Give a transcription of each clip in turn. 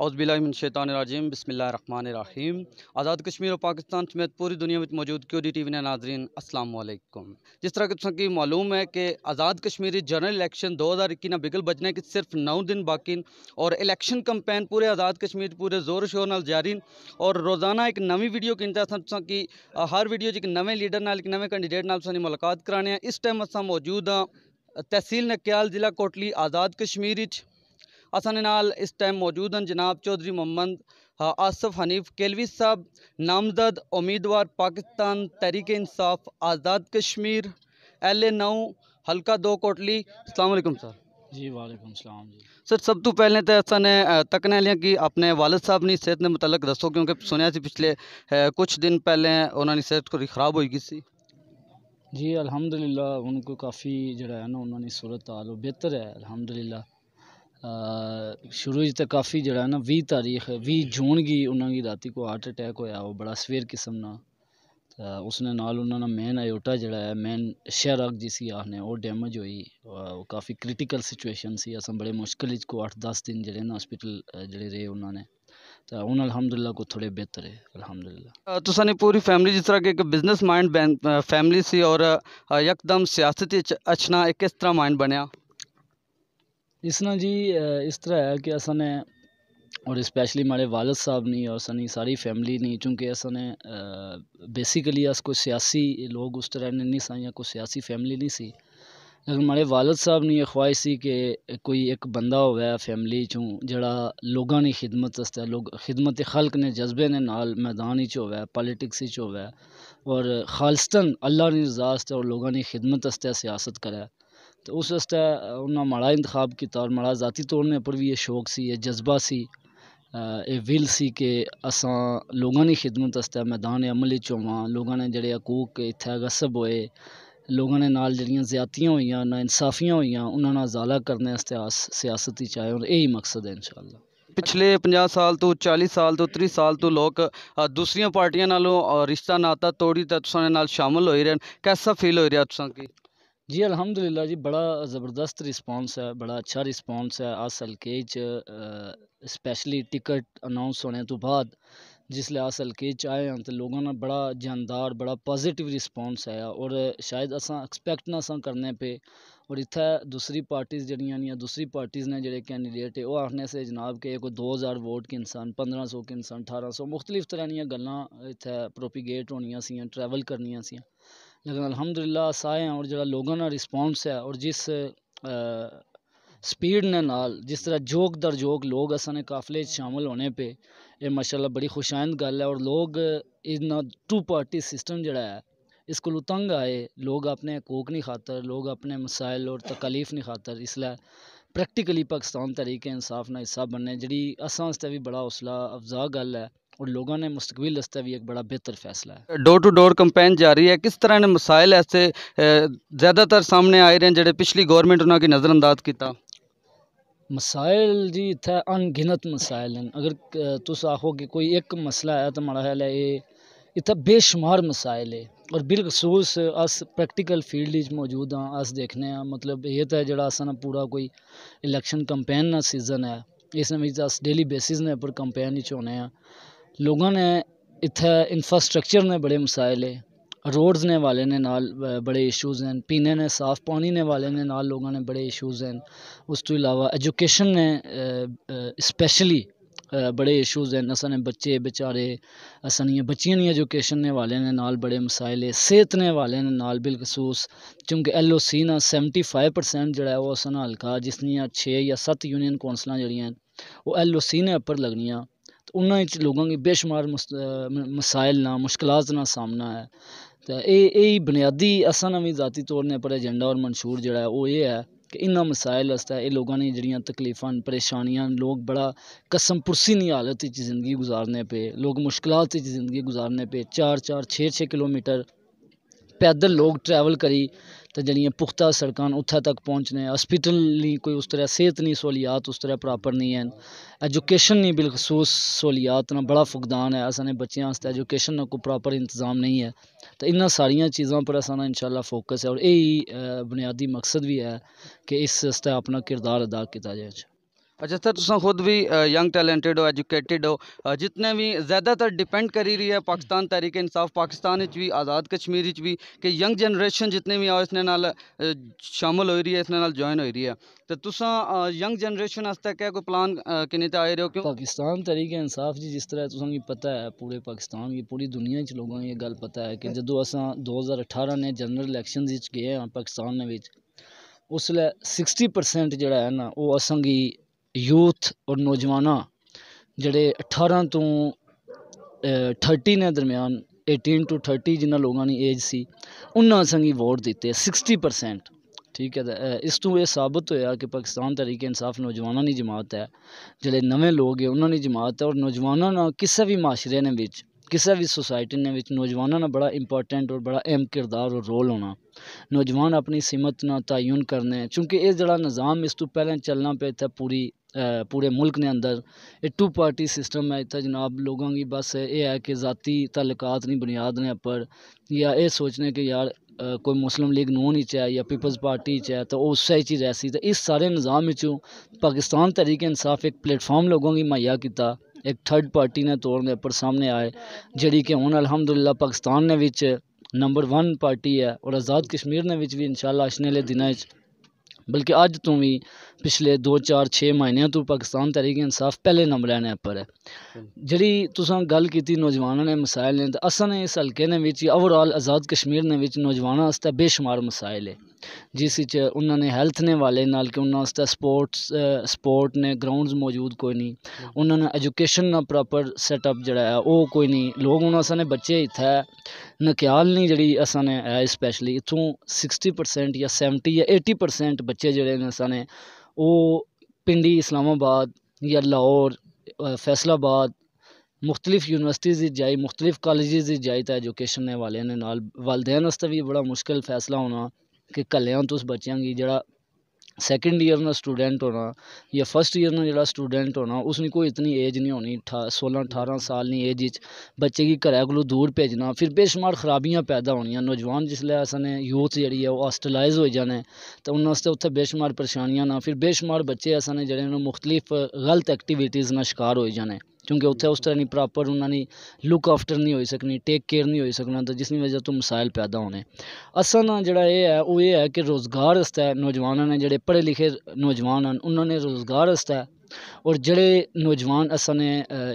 बिस्मिल बसमीम आज़ाद कश्मीर और पाकिस्तान समेत पूरी दुनिया में मौजूद क्यू डी टी वी ने नाजरीन असलकुम जिस तरह के की मालूम है कि आज़ाद कश्मीरी जनरल इलेक्शन दो हज़ार इक्कीस में बिगल बजने के सिर्फ नौ दिन बाकी और इलेक्शन कंपेन पूरे आज़ाद कश्मीर पूरे जोर शोर न जारी और रोज़ाना एक नवी वीडियो की इंतजार की हर वीडियो एक नवे लीडर न एक नवे कैंडीडेट न मुलाकात कराने इस टाइम असा मौजूद हाँ तहसील नक्याल ज़िला कोटली आज़ाद कश्मीर असाने नाल इस टाइम मौजूद हैं जनाब चौधरी मोहम्मद हाँ, आसफ़ हनीफ केलवी साहब नामजद उम्मीदवार पाकिस्तान तहरीक इंसाफ आज़ाद कश्मीर एल ए नौ हल्का दो कोटली अलकुम सर जी वालेकुम सलाम जी सर सब तो पहले तो असा ने तकने लिया कि अपने वालद साहब ने सेहत ने मुतलक दसो क्योंकि सुनया से पिछले कुछ दिन पहले उन्होंने सेहत थोड़ी खराब हो गई सी जी अलहमदुल्ला उनको काफ़ी जोड़ा है ना उन्होंने सूरत हाल बेहतर है अलहमदुल्ला शुरू तो ते काफ़ी जरा ना बीह् तरीक बीह् जून की उन्होंने राति को हार्ट अटैक होएआ ओह् बड़ा सवेर किस्म ना उसदे नाल उ'नें दा मेन आयोटा जेह्ड़ा ऐ मेन शहराग जिसी आखने वो डैमेज हुई काफी क्रिटिकल सिचुएशन से असें बड़े मुश्किल को अठ दस दिन जेह्ड़े न हास्पिटल जेह्ड़े रेह् उन्होंने ने ते हून अलहमदुलिल्लाह कोई थोह्ड़े बेह्तर ऐ अलहमदुलिल्लाह पूरी फैमिली जिस तरह के एक बिजनेस माइंड फैमिली सी और यकदम सियासत अच्छना एक किस तरह माइंड बनया इस ना जी इस तरह है कि असां ने और स्पैशली म्हाड़े वालद साहब नहीं और सनी सारी फैमिली नहीं चूंकि असां ने बेसिकली अस कोई सियासी लोग उस तरह ने नहीं सी या कोई सियासी फैमिली नहीं सी लेकिन म्हाड़े वालद साहब ने यह ख्वाहिश सी कि कोई एक बंदा हो फैमिली चूं जो लोगों दी खिदमत लोग खिदमत खलक ने जज्बे ने नाल मैदान ही होवै पॉलिटिक्स ही होवै और खालसतन अल्लाह ने रज़ा और लोगों की खिदमत सियासत करे तो उस आस्तै उन्नै माड़ा इंतखाब किया और माड़ा जाति तोड़ने पर भी यह शौक से यह जज्बा से ये विल सी कि असा लोगों की खिदमत मैदान अमल च लोगों ने जेह्ड़े हकूक इत्थै गसब होए लोगों ने नाल जेह्ड़ियां ज्यादा हुई नाइंसाफियां होइयां उन्नै ना करने अस सियासत ही चाहे और यही ही मकसद ऐ इंशाअल्लाह पिछले पाँ साल तो चाली साल तो त्री साल तो लोग दूसरिया पार्टिया नालों रिश्ता नाता तोड़ी तो शामिल हो रहे होई कैसा फील हो रहा तुसें जी अलहमदुल्ला जी बड़ा ज़बरदस्त रिस्पांस है बड़ा अच्छा रिस्पांस है अस हल्के च टिकट अनाउंस होने तो बाद जिसलै अस हल्के च आए हैं तो लोगों ने बड़ा जानदार बड़ा पॉजिटिव रिस्पांस आया और शायद असां एक्सपेक्ट ना असां करने पे और इतने दूसरी पार्टीज जेह्ड़ियां दूसरी पार्टीज ने जो कैंडीडेट ओह् आखने से जनाब के कोई दो हज़ार वोट के इंसान पंद्रह सौ के इंसान अठारह सौ मुख्तलिफ तरह दिन गल् इत्थै प्रोपीगेट होनियां सियां ट्रैवल करनिया लेकिन अलहमदुल्ला साए और जो लोगों का रिस्पोंस है और जिस स्पीड ने नाल जिस तरह जोक दर जोक लोग असने काफ़िले शामिल होने पे ये माशाल्लाह बड़ी खुशायंद गल है और लोग इतना टू पार्टी सिस्टम जड़ा है इस को तंग आए लोग अपने कोक नहीं खातर लोग अपने मसाइल और तकलीफ नहीं खातर इसलिए प्रैक्टिकली पाकिस्तान तरीके इंसाफ ना हिस्सा बनने जी असा भी बड़ा हौसला अफजा गल है और लोगों ने मुस्तबिल रस्ते भी एक बड़ा बेहतर फैसला है डोर टू डोर कंपेन जारी है किस तरह ने मसाइल ऐसे ज़्यादातर सामने आए रहे हैं जो पिछली गौरमेंट उन्होंने नज़रअंदाज किया मसाइल जी इत अनगिनत मसाइल हैं अगर तुस आखो कि कोई एक मसला है तो माड़ा ख्याल है ये इत बेशुमार मसाइल है और बिलखसूस अस प्रैक्टिकल फील्ड मौजूद हाँ अस देखने हैं। मतलब ये तो जड़ा असा पूरा कोई इलेक्शन कंपेन सीजन है इस अस डेली बेसिस ने पर कंपेन होने हैं लोगों ने इतने इंफ्रास्ट्रक्चर ने बड़े मसायल है रोड्स ने वाले ने नाल बड़े इशूज़ हैं पीने ने साफ पानी ने वाले ने नाल लोगों ने बड़े इशूज़ हैं उस तो इलावा एजुकेशन ने स्पेशली बड़े इशूज़ हैं असा ने बच्चे बेचारे असनिया बच्चियों की एजुकेशन ने वाले ने नाल बड़े मसाइल है सेहत ने वाले ने नाल बिलखसूस चूंकि एल ओ सी ना सैवनटी फाइव परसेंट जोड़ा वह असन हल्का जिसनिया छे या सत्त यूनियन कौंसलों जड़िया वह एल ओ सी ने अपर लगनिया उन्होंने लोगों की बेशुमार मसायल ना मुश्किल ना सामना है तो यही बुनियादी असा नवी जाति तौर पर एजेंडा और मंशूर जोड़ा वो ये है कि इन्ह मसायल ये लोगों ने जड़िया तकलीफा परेशानियां लोग बड़ा कसम पुरसी हालत जिंदगी गुजारने पे लोग मुश्किल जिंदगी गुजारने पे चार चार छः छः किलोमीटर पैदल लोग ट्रैवल करी तो जड़ियाँ पुख्ता सड़क उ तक पहुँचने हॉस्पिटल नहीं कोई उस तरह सेहत नहीं सहूलियात उस तरह प्रॉपर नहीं हैन एजुकेशन नहीं बिलखसूस सहूलियात ना बड़ा फुकदान है असें बच्चों एजुकेशन का कोई प्रॉपर इंतजाम नहीं है तो इन सारिया चीज़ों पर असें इंशाअल्लाह फोकस है और यही बुनियादी मकसद भी है कि इस अपना किरदार अदा किया जाए अच्छा सर तुम खुद भी यंग टैलेंटेड हो एजुकेटेड हो जितने भी ज़्यादातर डिपेंड करी रही है पाकिस्तान तहरीक इंसाफ पाकिस्तान भी आज़ाद कश्मीर भी कि यंग जनरेशन जितने भी आओ इसने नाल शामिल हो रही है इसने नाल ज्वाइन हो रही है तो तुसा यंग जनरेशन आस्ते क्या कोई प्लान किन्ने आए रहे हो क्यों पाकिस्तान तहरीक इंसाफ जी जिस तरह तुसेंगी पता है पूरे पाकिस्तान की पूरी दुनिया च लोगों ये गल पता है कि जो अस दो हज़ार अठारह ने जनरल इलेक्शन गए हैं पाकिस्तान उसलै सिक्सटी परसेंट जेह्ड़ा है ना वो असंगी यूथ और नौजवान जोड़े अठारह तो थर्टी ने दरम्यान एटीन टू थर्टी जिन्हें लोगों की एज सी उन्होंने वोट दिते सिक्सटी परसेंट ठीक है इस तू यह साबित हो कि पाकिस्तान तरीके इंसाफ नौजवानों की जमात है जोड़े नवे लोग है उन्होंने जमात है और नौजवानों ना किसी भी माशरे ने बच्चे किसी भी सुसायटी ने नौजवानों ने बड़ा इंपोर्टेंट और बड़ा अहम किरदार और रोल होना नौजवान अपनी सिमत ना तयन करने चूंकि यह जरा निज़ाम इस तू पहले चलना पे इतना पूरी पूरे मुल्क ने अंदर ये टू पार्टी सिस्टम है इतना जनाब लोगों की बस ये है कि जाति तलकात नहीं बुनियाद ने उप्पर या ये सोचने कि यार कोई मुस्लिम लीग नून ही चाहे या पीपल्स पार्टी है तो ते ओह् ऐसी तो इस सारे नज़ाम पाकिस्तान तरीके इंसाफ एक प्लेटफार्म लोगों की मुहैया किया एक थर्ड पार्टी ने तोड़ने पर सामने आए जी कि हूँ अलहमदुल्ला पाकिस्तान ने बिच नंबर वन पार्टी है और आज़ाद कश्मीर ने बिच्च भी इन शाला आह्ले दिनें बल्कि अज तू भी पिछले दो चार छे महीने तो पाकिस्तान तरीके इंसाफ पहले नंबर पर है जी तल की नौजवानों ने मसाइल ने तो असल इस हल्के ने ओवरऑल आज़ाद कश्मीर ने नौजवान नौजवानों बेशुमार मसाइल है जिस उन्होंने हेल्थ ने वाले नाल कि उन्होंने स्पोर्ट्स स्पोर्ट ने ग्राउंड्स मौजूद कोई नहीं उन्होंने एजुकेशन ना प्रॉपर सैटअप जोड़ा है वो कोई नहीं लोग उन्होंने बच्चे इतना नकयाल नहीं जेह्ड़ी असां ने स्पैशली इतों सिक्सटी परसेंट या सैवंटी या एटी परसेंट बच्चे जड़े ने असां ने पिंडी इस्लामाबाद या लाहौर फैसलाबाद मुख्तलिफ यूनिवर्सिटीज च जाई मुख्तलिफ कॉलेज जाई तो एजुकेशन वाले ने नाल वालदेन भी बड़ा मुश्किल फैसला होना कि कल्लेआं तुस बच्चों की जरा सैकेंड ईयर ना स्टूडेंट होना जां फस्ट ईयर ना जेह्ड़ा स्टूडेंट होना उसने कोई इतनी एज नहीं होनी ठा सोलां ठारां साल दी एज बच्चे की घर को दूर भेजना फिर बेशुमार खराबियां पैदा होनियां नौजवान जिसलै असें यूथ जेह्ड़ी ऐ ओह् हास्टलाइज जाने तो उन्नै आस्तै बेशुमार परेशानियां ना फिर बेशुमार बच्चे असने जो न मुख्तलिफ गलत एक्टिविटीज़ ना शिकार हो जाने क्योंकि उत्तर उस तरह नहीं प्रॉपर उन्होंने लुक आफ्टर नहीं हो टेक केयर नहीं हो तो जिसकी वजह तो मसायल पैदा होने असल जोड़ा यह है वह यह है कि रोज़गार है नौजवानों ने जोड़े पढ़े लिखे नौजवान हैं उन्होंने रोज़गार है और जोड़े नौजवान असल ने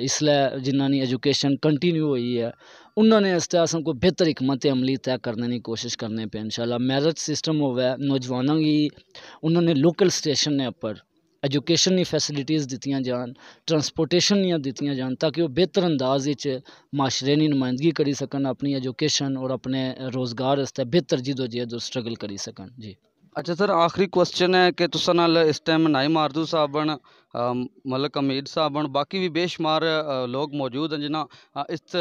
इसलिए जिन्होंने एजुकेशन कंटिन्यू हुई है उन्होंने इसे असर कोई बेहतर हिकमत अमली तय करने की कोशिश करने पे इन शाला मैरिट सिस्टम होवे नौजवानों की उन्होंने लोकल स्टेशन ने उपर एजुकेशन फैसिलिटीज़ दिखा जान ट्रांसपोर्टेन दिखाई जान ताकि बेहतर अंदाज माशरे की नुमाइंदगी करी सकन अपनी एजुकेशन और अपने रोज़गार बेहतर जिदो जिद स्ट्रगल करी सकन जी अच्छा सर आखिरी क्वेश्चन है कि तुम इस टाइम नाई मारदू साहब ਮਲਕ अमीर साहब ਹਨ ਬਾਕੀ ਵੀ ਬੇਸ਼ੁਮਾਰ ਲੋਕ ਮੌਜੂਦ ਹਨ ਜਿਨ੍ਹਾਂ ਇਸ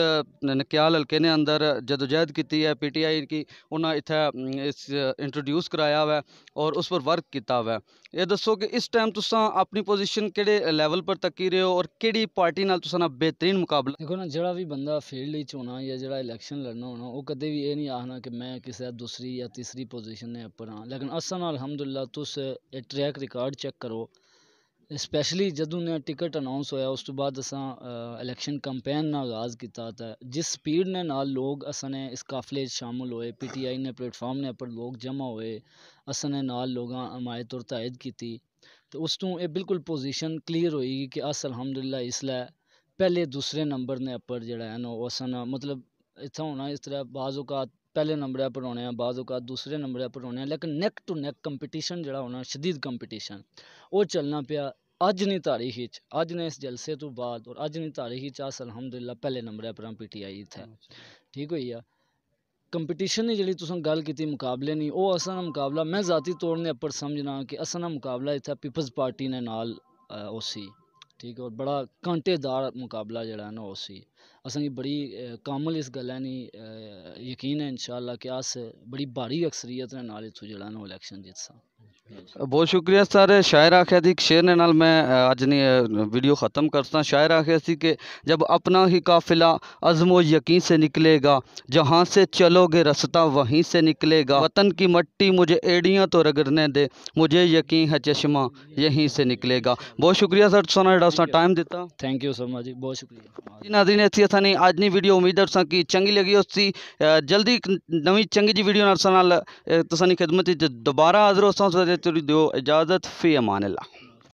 ਨਕਿਆਲ ਹਲਕੇ ਨੇ ਅੰਦਰ जदोजहद की है पी टी आई की उन्हें इतने इस इंट्रोड्यूस कराया हुआ और उस पर वर्क किया वै है ये दसो कि इस टाइम तुस अपनी पोजिशन कि लैवल पर तकी रहे हो और कि पार्टी तुसा बेहतरीन मुकाबला देखो ना जोड़ा भी बंदा फील्ड होना या जो इलेक्शन लड़ना होना वो कदम भी ये नहीं आखना कि मैं किसी दूसरी या तीसरी पोजिशन ने हाँ लेकिन असा अलहमदुल्ला तुस ट्रैक रिकॉर्ड चेक करो स्पैशली जदों ने टिकट अनाउंस होया उस तो बाद असा इलेक्शन कंपेन का आगाज़ किया तो जिस स्पीड ने नाल लोग असने इस काफिले शामिल होए पी टी आई ने प्लेटफॉर्म ने पर लोग जमा होए असने नाल लोगों हमायत और तायद की तो उस तो यह बिल्कुल पोजिशन क्लीयर हुई कि अस अलहमदुल्ला इसलै पहले दूसरे नंबर ने अपर जो असन मतलब इतना होना इस तरह बाज़ औकात पहले नंबर पर होने बाद दूसरे नंबर पर होने लेकिन नैक टू नैक कंपीटिशन जो होना शदीद कंपीटिशन वो चलना पाया अज अज्जनी तारीख अज ने इस जलसे तो बाद और अज्जनी तारीख अस अलहमदुल्ला पहले नंबर पर पी टी आई इतना ठीक होई कंपीटिशन दी जी तुसें गल्ल मुकाबले नहीं वह असा ना मुकाबला मैं जाती तौर ने अपर समझना कि असा ना मुकाबला इतना पीपल्स पार्टी ने नाल उसी ठीक है और बड़ा घंटेदार मुकाबला जरा ना उसी असें बड़ी कामल इस गल यकीन यकीन इन शाला कि अस बड़ी भारी अक्सरियत ना नाल जो जेह्ड़ा ना ओह् इलेक्शन बहुत शुक्रिया सर शायर आख्या एक शेर ने नाल मैं अज ने वीडियो ख़त्म करता शायर आख्या कि जब अपना ही काफिला अज़म यकीन से निकलेगा जहाँ से चलोगे रास्ता वहीं से निकलेगा वतन की मट्टी मुझे एड़ियाँ तो रगड़ने दे मुझे यकीन है चश्मा यहीं से निकलेगा बहुत शुक्रिया सर तुसा जो टाइम दिता थैंक यू सो मच जी बहुत शुक्रिया जी नाजी ने इसी असानी आज की वीडियो उम्मीद है कि चंगी लगी उसकी जल्दी नवी चंगी जी वीडियो तो खिदमत दोबारा हाजिर हो दो इजाज़त फ़ी अमान ला